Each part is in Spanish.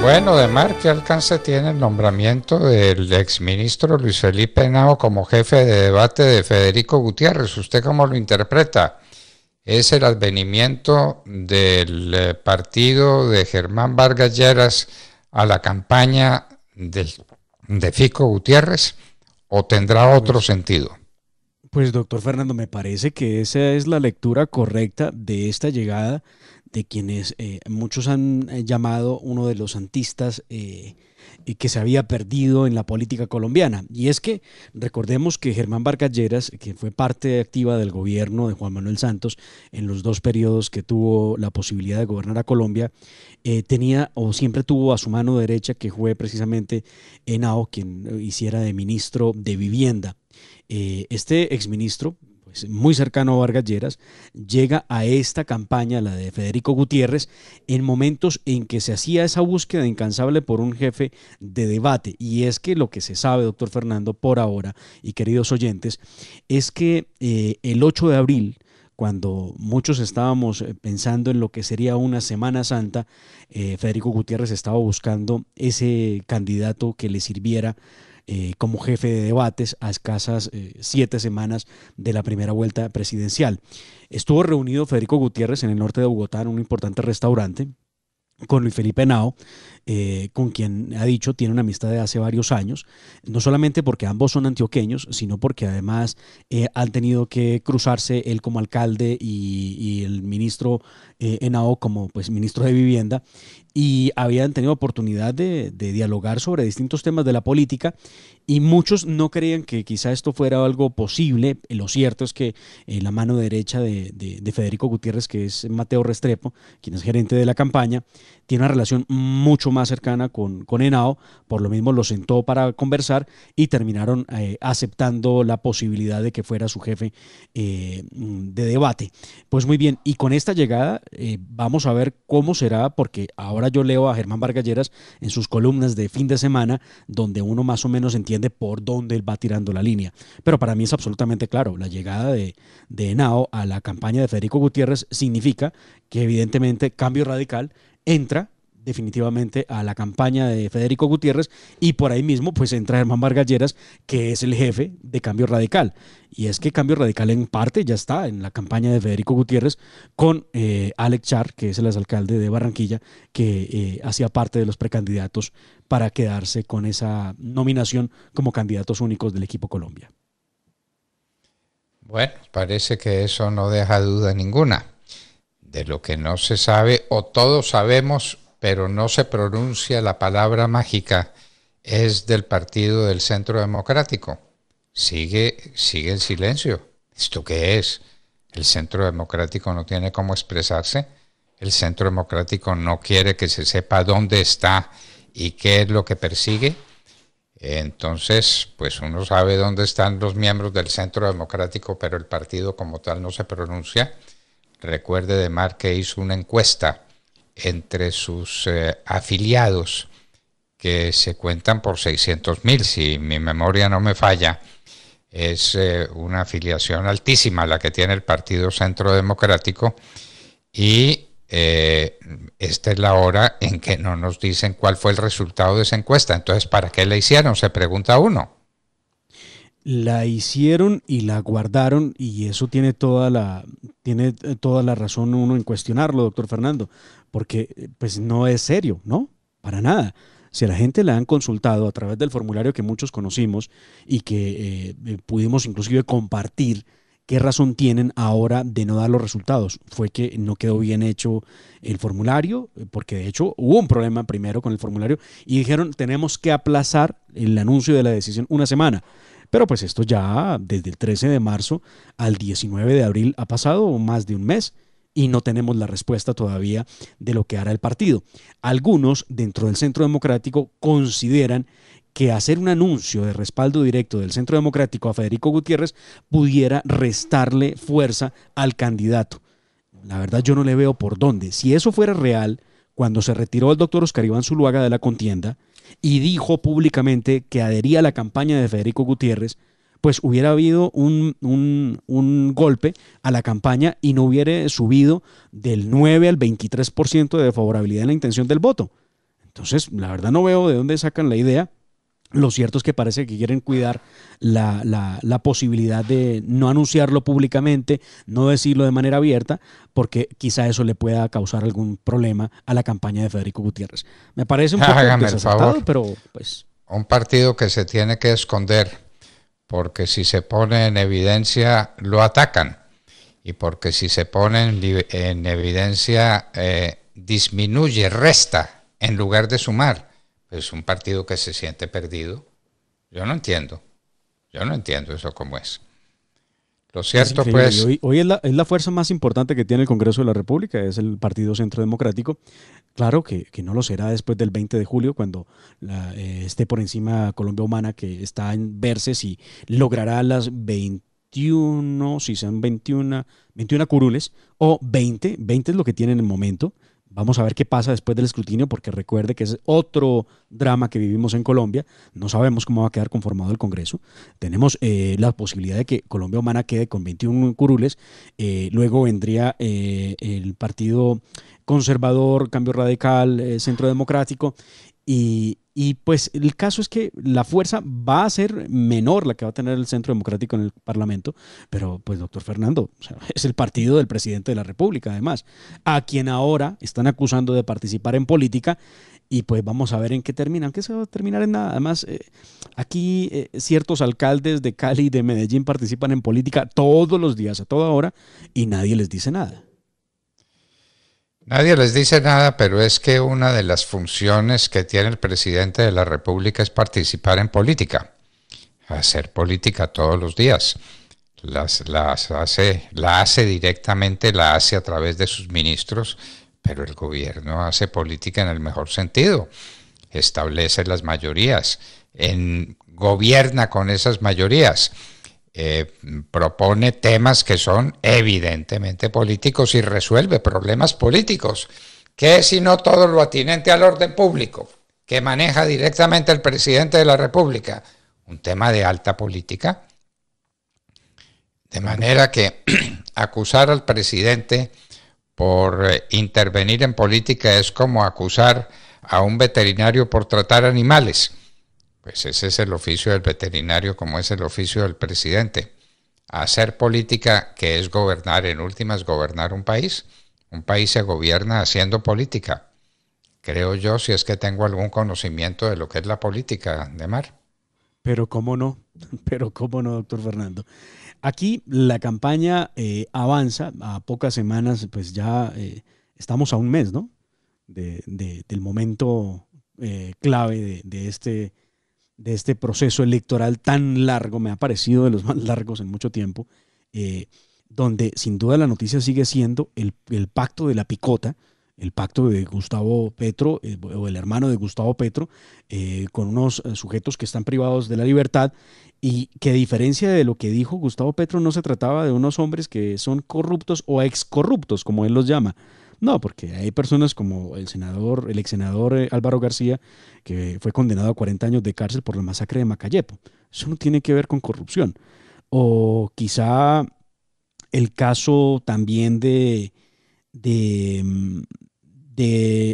Bueno, de mar, ¿qué alcance tiene el nombramiento del exministro Luis Felipe Henao como jefe de debate de Federico Gutiérrez? ¿Usted cómo lo interpreta? ¿Es el advenimiento del eh, partido de Germán Vargas Lleras a la campaña de Fico Gutiérrez o tendrá pues otro sentido? Pues doctor Fernando, me parece que esa es la lectura correcta de esta llegada de quienes eh, muchos han eh, llamado uno de los santistas eh, que se había perdido en la política colombiana. Y es que recordemos que Germán Barcalleras, que fue parte activa del gobierno de Juan Manuel Santos en los dos periodos que tuvo la posibilidad de gobernar a Colombia, tenía o siempre tuvo a su mano derecha, que fue precisamente Enao quien hiciera de ministro de Vivienda. este exministro, muy cercano a Vargas Lleras, llega a esta campaña, la de Federico Gutiérrez, en momentos en que se hacía esa búsqueda incansable por un jefe de debate. Y es que lo que se sabe, doctor Fernando, por ahora, y queridos oyentes, es que eh, el 8 de abril, cuando muchos estábamos eh, pensando en lo que sería una Semana Santa, eh, Federico Gutiérrez estaba buscando ese candidato que le sirviera eh, como jefe de debates a escasas eh, siete semanas de la primera vuelta presidencial. Estuvo reunido Federico Gutiérrez en el norte de Bogotá en un importante restaurante con Luis Felipe Henao, eh, con quien ha dicho tiene una amistad de hace varios años, no solamente porque ambos son antioqueños, sino porque además han tenido que cruzarse él como alcalde y, el ministro Henao como pues, ministro de Vivienda, y habían tenido oportunidad de, dialogar sobre distintos temas de la política y muchos no creían que quizá esto fuera algo posible. Lo cierto es que eh, la mano derecha de, Federico Gutiérrez, que es Mateo Restrepo, quien es gerente de la campaña, tiene una relación mucho más cercana con, con Henao, por lo mismo lo sentó para conversar y terminaron eh, aceptando la posibilidad de que fuera su jefe eh, de debate. Pues muy bien, y con esta llegada vamos a ver cómo será, porque ahora yo leo a Germán Vargalleras en sus columnas de fin de semana, donde uno más o menos entiende por dónde él va tirando la línea. Pero para mí es absolutamente claro, la llegada de, de Henao a la campaña de Federico Gutiérrez significa que evidentemente cambio radical entra definitivamente a la campaña de Federico Gutiérrez y por ahí mismo pues entra Germán Vargas que es el jefe de Cambio Radical. Y es que Cambio Radical en parte ya está en la campaña de Federico Gutiérrez con eh, Alex Char, que es el alcalde de Barranquilla, que eh, hacía parte de los precandidatos para quedarse con esa nominación como candidatos únicos del equipo Colombia. Bueno, parece que eso no deja duda ninguna. De lo que no se sabe, o todos sabemos, pero no se pronuncia la palabra mágica, es del Partido del Centro Democrático. Sigue, sigue en silencio. ¿Esto qué es? El Centro Democrático no tiene cómo expresarse. El Centro Democrático no quiere que se sepa dónde está y qué es lo que persigue. Entonces, pues uno sabe dónde están los miembros del Centro Democrático, pero el partido como tal no se pronuncia. Recuerde de Mar que hizo una encuesta entre sus eh, afiliados, que se cuentan por 600.000, si mi memoria no me falla, es eh, una afiliación altísima la que tiene el Partido Centro Democrático y eh, esta es la hora en que no nos dicen cuál fue el resultado de esa encuesta. Entonces, ¿para qué la hicieron? Se pregunta uno. La hicieron y la guardaron y eso tiene toda la, tiene toda la razón uno en cuestionarlo, doctor Fernando porque eh, pues no es serio, ¿no? Para nada. Si a la gente la han consultado a través del formulario que muchos conocimos y que eh, eh, pudimos inclusive compartir, ¿qué razón tienen ahora de no dar los resultados? Fue que no quedó bien hecho el formulario, porque de hecho hubo un problema primero con el formulario y dijeron tenemos que aplazar el anuncio de la decisión una semana. Pero pues esto ya desde el 13 de marzo al 19 de abril ha pasado más de un mes y no tenemos la respuesta todavía de lo que hará el partido. Algunos dentro del Centro Democrático consideran que hacer un anuncio de respaldo directo del Centro Democrático a Federico Gutiérrez pudiera restarle fuerza al candidato. La verdad yo no le veo por dónde. Si eso fuera real, cuando se retiró el doctor Oscar Iván Zuluaga de la contienda y dijo públicamente que adhería a la campaña de Federico Gutiérrez, pues hubiera habido un, golpe a la campaña y no hubiera subido del 9 al 23% de favorabilidad en la intención del voto. Entonces, la verdad no veo de dónde sacan la idea. Lo cierto es que parece que quieren cuidar la, la, posibilidad de no anunciarlo públicamente, no decirlo de manera abierta, porque quizá eso le pueda causar algún problema a la campaña de Federico Gutiérrez. Me parece un poco pero pues... Un partido que se tiene que esconder porque si se pone en evidencia lo atacan y porque si se pone en, evidencia eh, disminuye, resta en lugar de sumar. es pues un partido que se siente perdido. Yo no entiendo. Yo no entiendo eso como es. Lo cierto, pues. Hoy, es, la, es, la, fuerza más importante que tiene el Congreso de la República, es el Partido Centro Democrático. Claro que, no lo será después del 20 de julio, cuando eh, esté por encima Colombia Humana, que está en verse si logrará las 21, si sean 21, 21 curules, o 20, 20 es lo que tiene en el momento. Vamos a ver qué pasa después del escrutinio, porque recuerde que es otro drama que vivimos en Colombia. No sabemos cómo va a quedar conformado el Congreso. Tenemos eh, la posibilidad de que Colombia Humana quede con 21 curules. Eh, luego vendría eh, el partido conservador, cambio radical, eh, centro democrático. Y, pues el caso es que la fuerza va a ser menor la que va a tener el centro democrático en el Parlamento, pero pues doctor Fernando, es el partido del presidente de la República además, a quien ahora están acusando de participar en política y pues vamos a ver en qué termina, aunque se va a terminar en nada. Además, eh, aquí eh, ciertos alcaldes de Cali y de Medellín participan en política todos los días, a toda hora, y nadie les dice nada. Nadie les dice nada, pero es que una de las funciones que tiene el presidente de la República es participar en política, hacer política todos los días. Las, las hace, la hace directamente, la hace a través de sus ministros, pero el gobierno hace política en el mejor sentido, establece las mayorías, gobierna con esas mayorías eh, propone temas que son evidentemente políticos y resuelve problemas políticos, que es no todo lo atinente al orden público, que maneja directamente el presidente de la República, un tema de alta política. De manera que acusar al presidente por eh, intervenir en política es como acusar a un veterinario por tratar animales pues ese es el oficio del veterinario como es el oficio del presidente. Hacer política, que es gobernar, en últimas, gobernar un país. Un país se gobierna haciendo política. Creo yo, si es que tengo algún conocimiento de lo que es la política de mar. Pero cómo no, pero cómo no, doctor Fernando. Aquí la campaña eh, avanza a pocas semanas, pues ya eh, estamos a un mes, ¿no? del momento eh, clave de este de este proceso electoral tan largo, me ha parecido de los más largos en mucho tiempo, eh, donde sin duda la noticia sigue siendo el, pacto de la picota, el pacto de Gustavo Petro, eh, o el hermano de Gustavo Petro, eh, con unos sujetos que están privados de la libertad, y que a diferencia de lo que dijo Gustavo Petro, no se trataba de unos hombres que son corruptos o excorruptos, como él los llama, no, porque hay personas como el senador, el ex senador eh, Álvaro García, que fue condenado a 40 años de cárcel por la masacre de Macayepo. Eso no tiene que ver con corrupción. O quizá el caso también de, de, mm,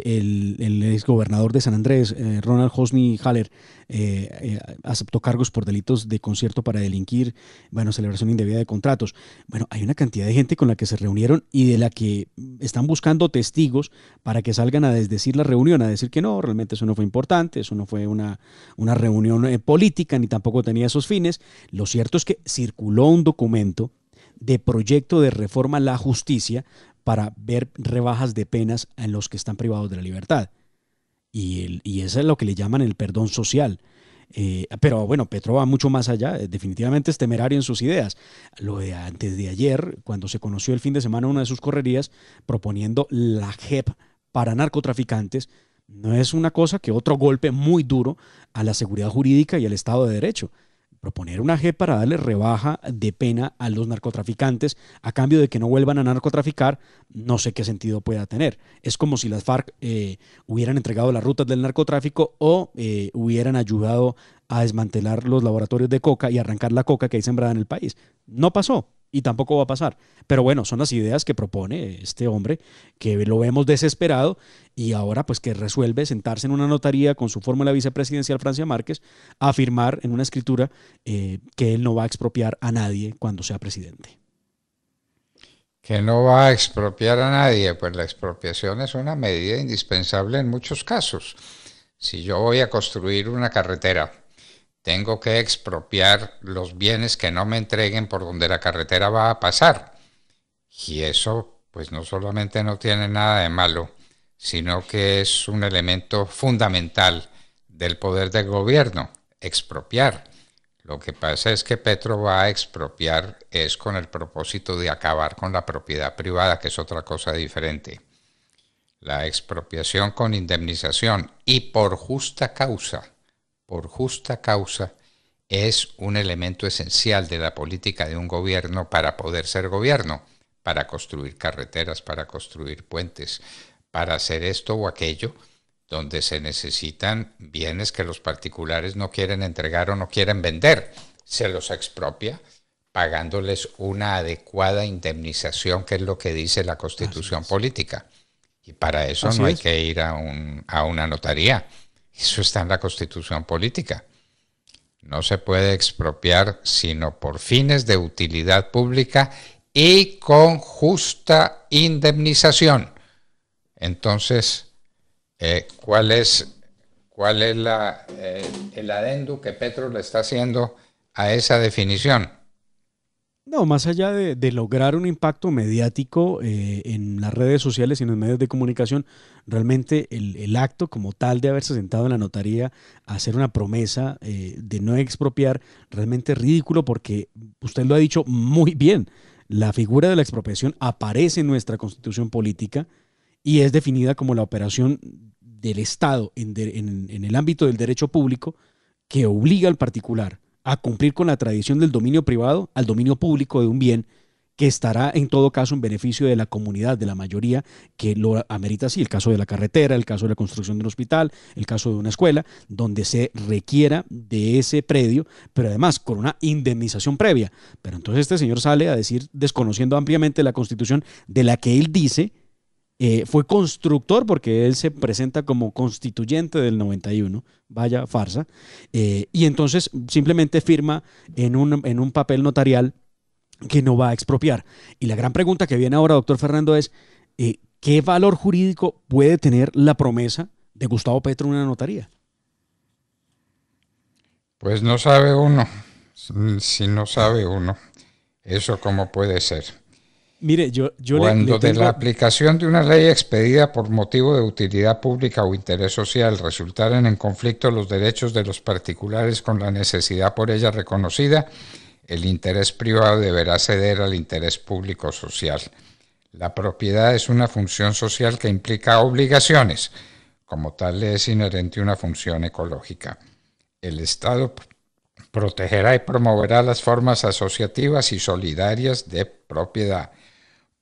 el, exgobernador de San Andrés, eh, Ronald Hosni Haller, eh, eh, aceptó cargos por delitos de concierto para delinquir, bueno, celebración indebida de contratos. Bueno, hay una cantidad de gente con la que se reunieron y de la que están buscando testigos para que salgan a desdecir la reunión, a decir que no, realmente eso no fue importante, eso no fue una, una reunión eh, política ni tampoco tenía esos fines. Lo cierto es que circuló un documento de proyecto de reforma a la justicia para ver rebajas de penas en los que están privados de la libertad. Y, y eso es lo que le llaman el perdón social. Eh, pero bueno, Petro va mucho más allá, eh, definitivamente es temerario en sus ideas. Lo de antes de ayer, cuando se conoció el fin de semana una de sus correrías, proponiendo la JEP para narcotraficantes, no es una cosa que otro golpe muy duro a la seguridad jurídica y al Estado de Derecho proponer una G para darle rebaja de pena a los narcotraficantes a cambio de que no vuelvan a narcotraficar, no sé qué sentido pueda tener. Es como si las FARC eh, hubieran entregado las rutas del narcotráfico o eh, hubieran ayudado a desmantelar los laboratorios de coca y arrancar la coca que hay sembrada en el país. No pasó, y tampoco va a pasar. Pero bueno, son las ideas que propone este hombre, que lo vemos desesperado y ahora pues que resuelve sentarse en una notaría con su fórmula vicepresidencial Francia Márquez a firmar en una escritura eh, que él no va a expropiar a nadie cuando sea presidente. Que no va a expropiar a nadie, pues la expropiación es una medida indispensable en muchos casos. Si yo voy a construir una carretera, tengo que expropiar los bienes que no me entreguen por donde la carretera va a pasar. Y eso, pues no solamente no tiene nada de malo, sino que es un elemento fundamental del poder del gobierno, expropiar. Lo que pasa es que Petro va a expropiar es con el propósito de acabar con la propiedad privada, que es otra cosa diferente. La expropiación con indemnización y por justa causa por justa causa es un elemento esencial de la política de un gobierno para poder ser gobierno, para construir carreteras, para construir puentes, para hacer esto o aquello, donde se necesitan bienes que los particulares no quieren entregar o no quieren vender. Se los expropia pagándoles una adecuada indemnización, que es lo que dice la constitución política. Y para eso no hay que ir a una notaría. Eso está en la constitución política. No se puede expropiar sino por fines de utilidad pública y con justa indemnización. Entonces, eh, ¿cuál es, eh, el adendo que Petro le está haciendo a esa definición? No, más allá de, lograr un impacto mediático eh, en las redes sociales y en los medios de comunicación, realmente el, acto como tal de haberse sentado en la notaría a hacer una promesa eh, de no expropiar, realmente es ridículo porque usted lo ha dicho muy bien. La figura de la expropiación aparece en nuestra constitución política y es definida como la operación del Estado en el ámbito del derecho público que obliga al particular a cumplir con la tradición del dominio privado al dominio público de un bien que estará en todo caso en beneficio de la comunidad, de la mayoría que lo amerita así, el caso de la carretera, el caso de la construcción de un hospital, el caso de una escuela, donde se requiera de ese predio, pero además con una indemnización previa. Pero entonces este señor sale a decir, desconociendo ampliamente la constitución de la que él dice eh, fue constructor porque él se presenta como constituyente del 91, vaya farsa, eh, y entonces simplemente firma en un, en un papel notarial que no va a expropiar. Y la gran pregunta que viene ahora, doctor Fernando, es eh, ¿qué valor jurídico puede tener la promesa de Gustavo Petro en una notaría? Pues no sabe uno, si no sabe uno, eso cómo puede ser. Cuando de la aplicación de una ley expedida por motivo de utilidad pública o interés social resultaran en conflicto los derechos de los particulares con la necesidad por ella reconocida, el interés privado deberá ceder al interés público social. La propiedad es una función social que implica obligaciones. Como tal, le es inherente una función ecológica. El Estado protegerá y promoverá las formas asociativas y solidarias de propiedad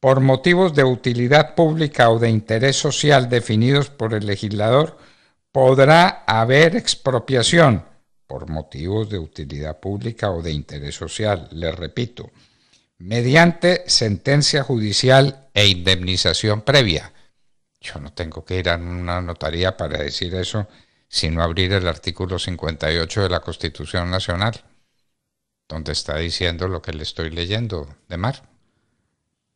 por motivos de utilidad pública o de interés social definidos por el legislador, podrá haber expropiación por motivos de utilidad pública o de interés social, le repito, mediante sentencia judicial e indemnización previa. Yo no tengo que ir a una notaría para decir eso, sino abrir el artículo 58 de la Constitución Nacional, donde está diciendo lo que le estoy leyendo de mar.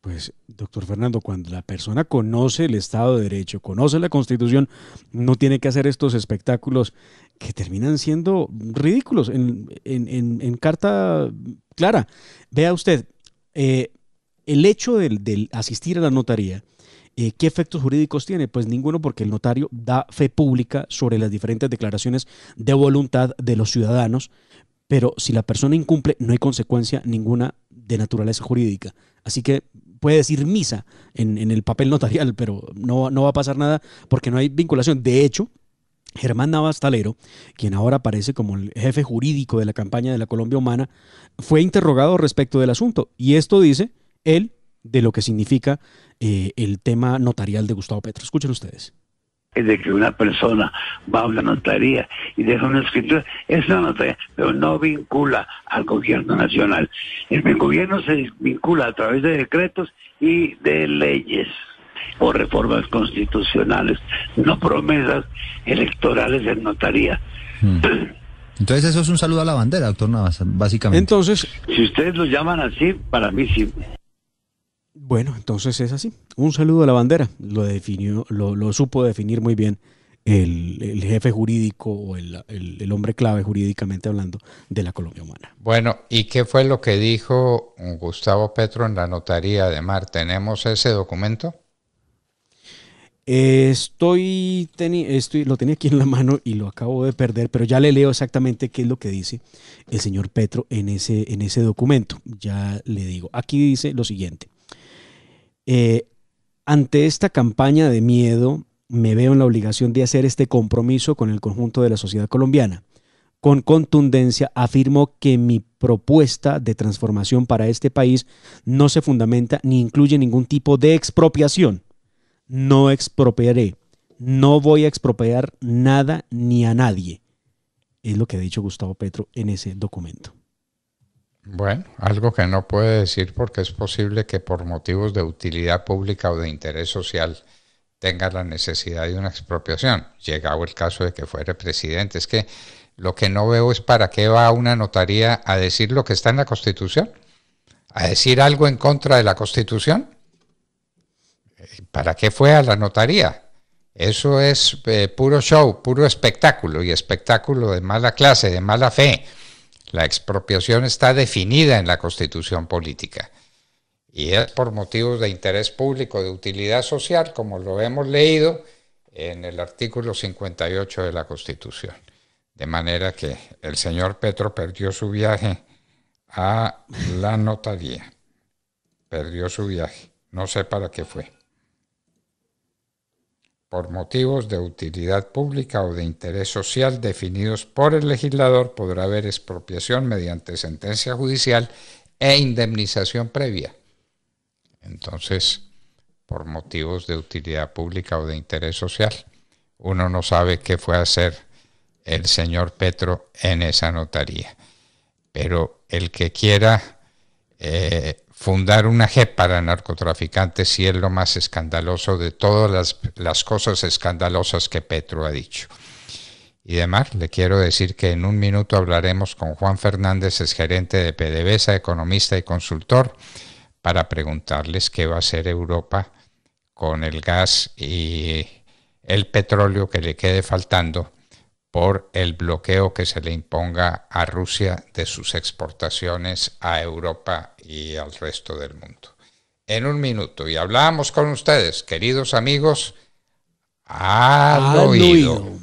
Pues, doctor Fernando, cuando la persona conoce el Estado de Derecho, conoce la Constitución, no tiene que hacer estos espectáculos que terminan siendo ridículos en, carta clara. Vea usted, eh, el hecho del, asistir a la notaría, eh, ¿Qué efectos jurídicos tiene? Pues ninguno porque el notario da fe pública sobre las diferentes declaraciones de voluntad de los ciudadanos, pero si la persona incumple no hay consecuencia ninguna de naturaleza jurídica. Así que puede decir misa en, el papel notarial, pero no, no va a pasar nada porque no hay vinculación. De hecho, Germán Navas Talero, quien ahora aparece como el jefe jurídico de la campaña de la Colombia Humana, fue interrogado respecto del asunto. Y esto dice él de lo que significa eh, el tema notarial de Gustavo Petro. Escuchen ustedes es de que una persona va a una notaría y deja una escritura, es una notaría, pero no vincula al gobierno nacional. El gobierno se vincula a través de decretos y de leyes o reformas constitucionales, no promesas electorales en notaría. Hmm. Entonces eso es un saludo a la bandera, doctor Navas, básicamente. Entonces, si ustedes lo llaman así, para mí sí. Bueno, entonces es así. Un saludo a la bandera. Lo definió, lo, supo definir muy bien el, jefe jurídico o el, hombre clave jurídicamente hablando de la Colombia humana. Bueno, ¿y qué fue lo que dijo Gustavo Petro en la notaría de Mar? ¿Tenemos ese documento? Eh, estoy, estoy, lo tenía aquí en la mano y lo acabo de perder, pero ya le leo exactamente qué es lo que dice el señor Petro en ese, en ese documento. Ya le digo, aquí dice lo siguiente. Eh, ante esta campaña de miedo, me veo en la obligación de hacer este compromiso con el conjunto de la sociedad colombiana. Con contundencia afirmo que mi propuesta de transformación para este país no se fundamenta ni incluye ningún tipo de expropiación. No expropiaré. No voy a expropiar nada ni a nadie. Es lo que ha dicho Gustavo Petro en ese documento. Bueno, algo que no puede decir porque es posible que por motivos de utilidad pública o de interés social tenga la necesidad de una expropiación, llegado el caso de que fuere presidente. Es que lo que no veo es para qué va una notaría a decir lo que está en la Constitución, a decir algo en contra de la Constitución. Eh, ¿Para qué fue a la notaría? Eso es eh, puro show, puro espectáculo y espectáculo de mala clase, de mala fe. La expropiación está definida en la constitución política y es por motivos de interés público, de utilidad social, como lo hemos leído en el artículo 58 de la Constitución. De manera que el señor Petro perdió su viaje a la notaría, perdió su viaje, no sé para qué fue por motivos de utilidad pública o de interés social definidos por el legislador, podrá haber expropiación mediante sentencia judicial e indemnización previa. Entonces, por motivos de utilidad pública o de interés social, uno no sabe qué fue a hacer el señor Petro en esa notaría. Pero el que quiera eh, Fundar una JEP para narcotraficantes y es lo más escandaloso de todas las, cosas escandalosas que Petro ha dicho. Y además le quiero decir que en un minuto hablaremos con Juan Fernández, es gerente de PDVSA, economista y consultor, para preguntarles qué va a hacer Europa con el gas y el petróleo que le quede faltando por el bloqueo que se le imponga a Rusia de sus exportaciones a Europa y al resto del mundo. En un minuto, y hablamos con ustedes, queridos amigos, al,